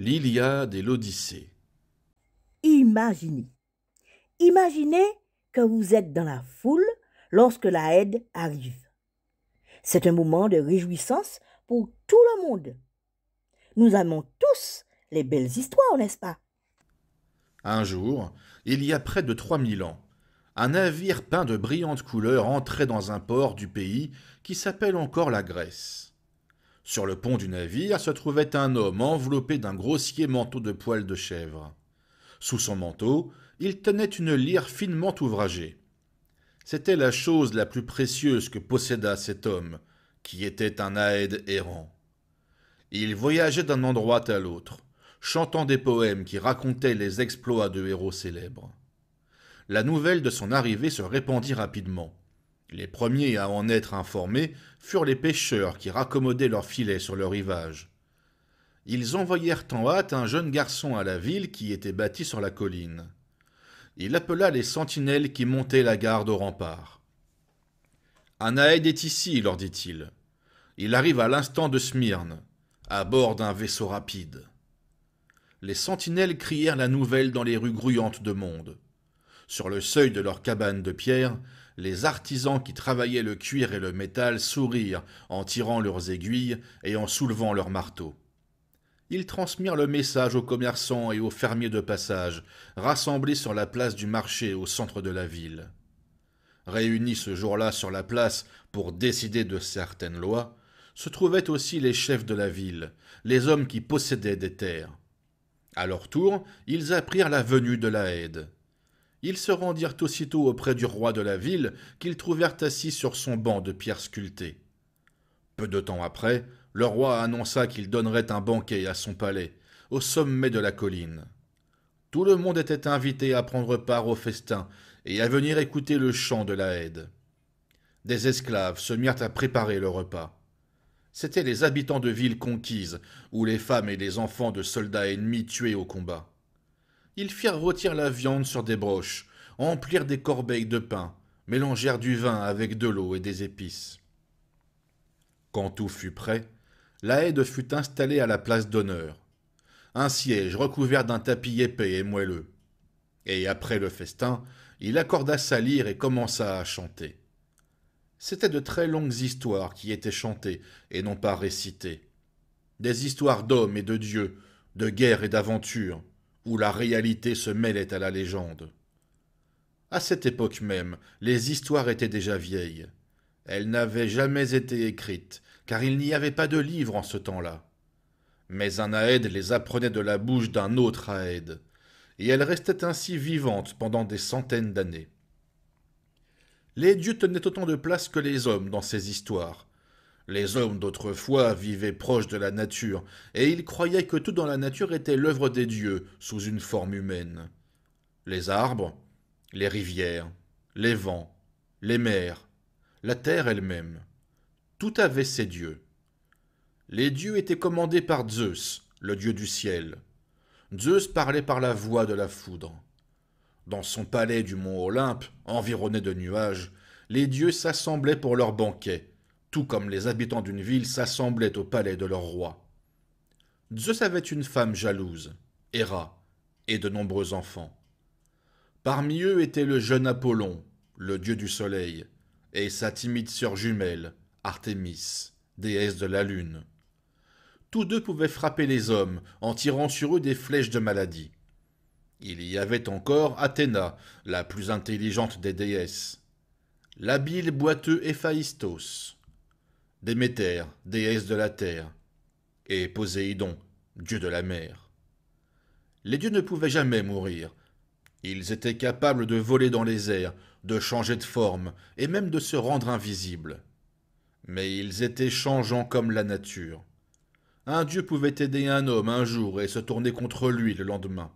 l'Iliade et l'Odyssée. Imaginez. Imaginez que vous êtes dans la foule lorsque la aide arrive. C'est un moment de réjouissance pour tout le monde. Nous aimons tous les belles histoires, n'est-ce pas Un jour, il y a près de 3000 ans, un navire peint de brillantes couleurs entrait dans un port du pays qui s'appelle encore la Grèce. Sur le pont du navire se trouvait un homme enveloppé d'un grossier manteau de poils de chèvre. Sous son manteau, il tenait une lyre finement ouvragée. C'était la chose la plus précieuse que posséda cet homme, qui était un aède errant. Il voyageait d'un endroit à l'autre, chantant des poèmes qui racontaient les exploits de héros célèbres. La nouvelle de son arrivée se répandit rapidement. Les premiers à en être informés furent les pêcheurs qui raccommodaient leurs filets sur le rivage. Ils envoyèrent en hâte un jeune garçon à la ville qui était bâtie sur la colline. Il appela les sentinelles qui montaient la garde au rempart. Anaïde est ici, leur dit-il. Il arrive à l'instant de Smyrne, à bord d'un vaisseau rapide. Les sentinelles crièrent la nouvelle dans les rues grouillantes de monde. Sur le seuil de leur cabane de pierre, les artisans qui travaillaient le cuir et le métal sourirent en tirant leurs aiguilles et en soulevant leurs marteaux. Ils transmirent le message aux commerçants et aux fermiers de passage, rassemblés sur la place du marché au centre de la ville. Réunis ce jour-là sur la place pour décider de certaines lois, se trouvaient aussi les chefs de la ville, les hommes qui possédaient des terres. À leur tour, ils apprirent la venue de la Aide. Ils se rendirent aussitôt auprès du roi de la ville, qu'ils trouvèrent assis sur son banc de pierre sculptée. Peu de temps après, le roi annonça qu'il donnerait un banquet à son palais, au sommet de la colline. Tout le monde était invité à prendre part au festin et à venir écouter le chant de la Haide. Des esclaves se mirent à préparer le repas. C'étaient les habitants de villes conquises, où les femmes et les enfants de soldats ennemis tués au combat ils firent rôtir la viande sur des broches, emplirent des corbeilles de pain, mélangèrent du vin avec de l'eau et des épices. Quand tout fut prêt, la aide fut installée à la place d'honneur. Un siège recouvert d'un tapis épais et moelleux. Et après le festin, il accorda sa lyre et commença à chanter. C'étaient de très longues histoires qui étaient chantées et non pas récitées. Des histoires d'hommes et de dieux, de guerres et d'aventures, où la réalité se mêlait à la légende. À cette époque même, les histoires étaient déjà vieilles. Elles n'avaient jamais été écrites, car il n'y avait pas de livres en ce temps-là. Mais un Aed les apprenait de la bouche d'un autre Aède, et elles restaient ainsi vivantes pendant des centaines d'années. Les dieux tenaient autant de place que les hommes dans ces histoires, les hommes d'autrefois vivaient proches de la nature, et ils croyaient que tout dans la nature était l'œuvre des dieux, sous une forme humaine. Les arbres, les rivières, les vents, les mers, la terre elle-même, tout avait ses dieux. Les dieux étaient commandés par Zeus, le dieu du ciel. Zeus parlait par la voix de la foudre. Dans son palais du mont Olympe, environné de nuages, les dieux s'assemblaient pour leur banquet, tout comme les habitants d'une ville s'assemblaient au palais de leur roi. Zeus avait une femme jalouse, Héra, et de nombreux enfants. Parmi eux était le jeune Apollon, le dieu du soleil, et sa timide sœur jumelle, Artémis, déesse de la lune. Tous deux pouvaient frapper les hommes en tirant sur eux des flèches de maladie. Il y avait encore Athéna, la plus intelligente des déesses. L'habile boiteux Héphaïstos, Déméter, déesse de la terre, et Poséidon, dieu de la mer. Les dieux ne pouvaient jamais mourir. Ils étaient capables de voler dans les airs, de changer de forme, et même de se rendre invisibles. Mais ils étaient changeants comme la nature. Un dieu pouvait aider un homme un jour et se tourner contre lui le lendemain.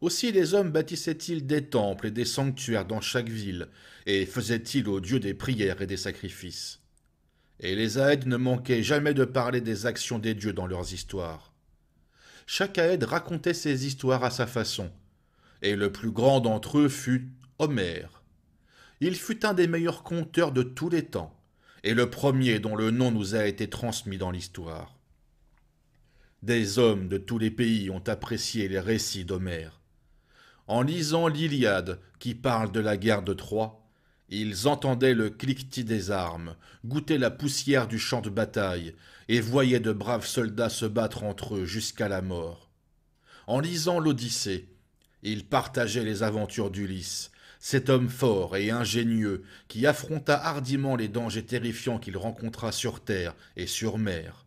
Aussi les hommes bâtissaient-ils des temples et des sanctuaires dans chaque ville, et faisaient-ils aux dieux des prières et des sacrifices et les Aèdes ne manquaient jamais de parler des actions des dieux dans leurs histoires. Chaque Aède racontait ses histoires à sa façon, et le plus grand d'entre eux fut Homère. Il fut un des meilleurs conteurs de tous les temps, et le premier dont le nom nous a été transmis dans l'histoire. Des hommes de tous les pays ont apprécié les récits d'Homère. En lisant l'Iliade, qui parle de la guerre de Troie, ils entendaient le cliquetis des armes, goûtaient la poussière du champ de bataille, et voyaient de braves soldats se battre entre eux jusqu'à la mort. En lisant l'Odyssée, ils partageaient les aventures d'Ulysse, cet homme fort et ingénieux qui affronta hardiment les dangers terrifiants qu'il rencontra sur terre et sur mer.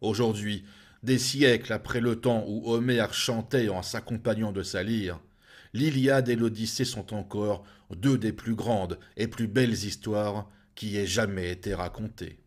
Aujourd'hui, des siècles après le temps où Homère chantait en s'accompagnant de sa lyre, l'Iliade et l'Odyssée sont encore deux des plus grandes et plus belles histoires qui aient jamais été racontées.